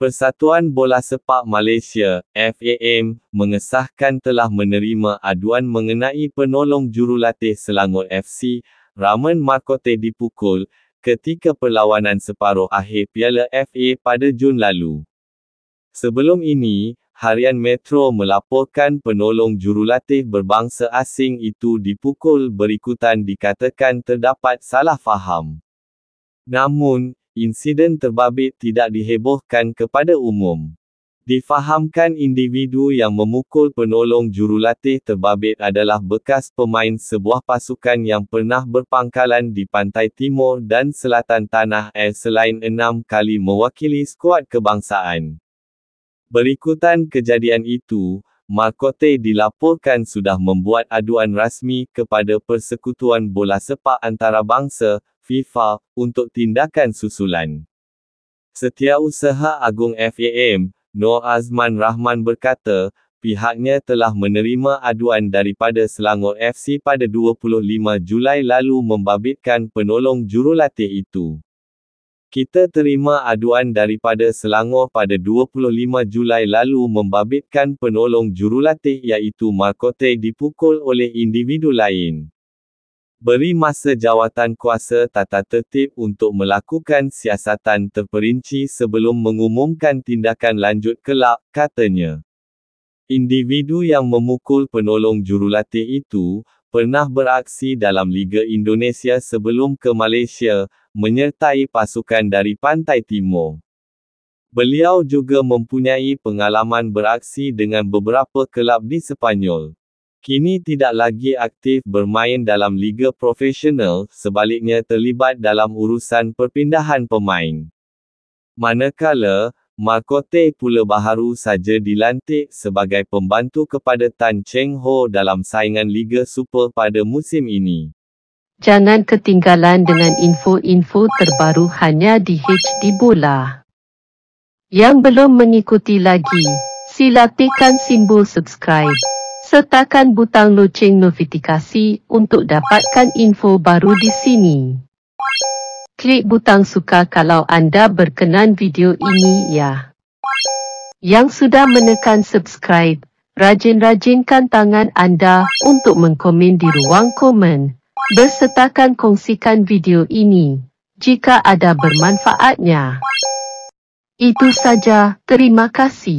Persatuan Bola Sepak Malaysia, FAM, mengesahkan telah menerima aduan mengenai penolong jurulatih Selangor FC, Raman Markote dipukul, ketika perlawanan separuh akhir Piala FA pada Jun lalu. Sebelum ini, Harian Metro melaporkan penolong jurulatih berbangsa asing itu dipukul berikutan dikatakan terdapat salah faham. Namun, insiden terbabit tidak dihebohkan kepada umum. Difahamkan individu yang memukul penolong jurulatih terbabit adalah bekas pemain sebuah pasukan yang pernah berpangkalan di pantai timur dan selatan tanah air selain enam kali mewakili skuad kebangsaan. Berikutan kejadian itu, Markote dilaporkan sudah membuat aduan rasmi kepada Persekutuan Bola Sepak Antarabangsa, FIFA untuk tindakan susulan. Setiausaha Agung FAM, Noor Azman Rahman berkata, pihaknya telah menerima aduan daripada Selangor FC pada 25 Julai lalu membabitkan penolong jurulatih itu. Kita terima aduan daripada Selangor pada 25 Julai lalu membabitkan penolong jurulatih iaitu Markote dipukul oleh individu lain beri masa jawatan kuasa tata tertib untuk melakukan siasatan terperinci sebelum mengumumkan tindakan lanjut kelak, katanya. Individu yang memukul penolong jurulatih itu, pernah beraksi dalam Liga Indonesia sebelum ke Malaysia, menyertai pasukan dari Pantai Timur. Beliau juga mempunyai pengalaman beraksi dengan beberapa kelab di Sepanyol kini tidak lagi aktif bermain dalam liga profesional, sebaliknya terlibat dalam urusan perpindahan pemain. Manakala, Makote pula baharu saja dilantik sebagai pembantu kepada Tan Cheng Ho dalam saingan Liga Super pada musim ini. Jangan ketinggalan dengan info-info terbaru hanya di HD Bola. Yang belum mengikuti lagi, sila tekan simbol subscribe sertakan butang loceng notifikasi untuk dapatkan info baru di sini. Klik butang suka kalau anda berkenan video ini ya. Yang sudah menekan subscribe, rajin-rajinkan tangan anda untuk mengkomen di ruang komen. Bersertakan kongsikan video ini jika ada bermanfaatnya. Itu saja, terima kasih.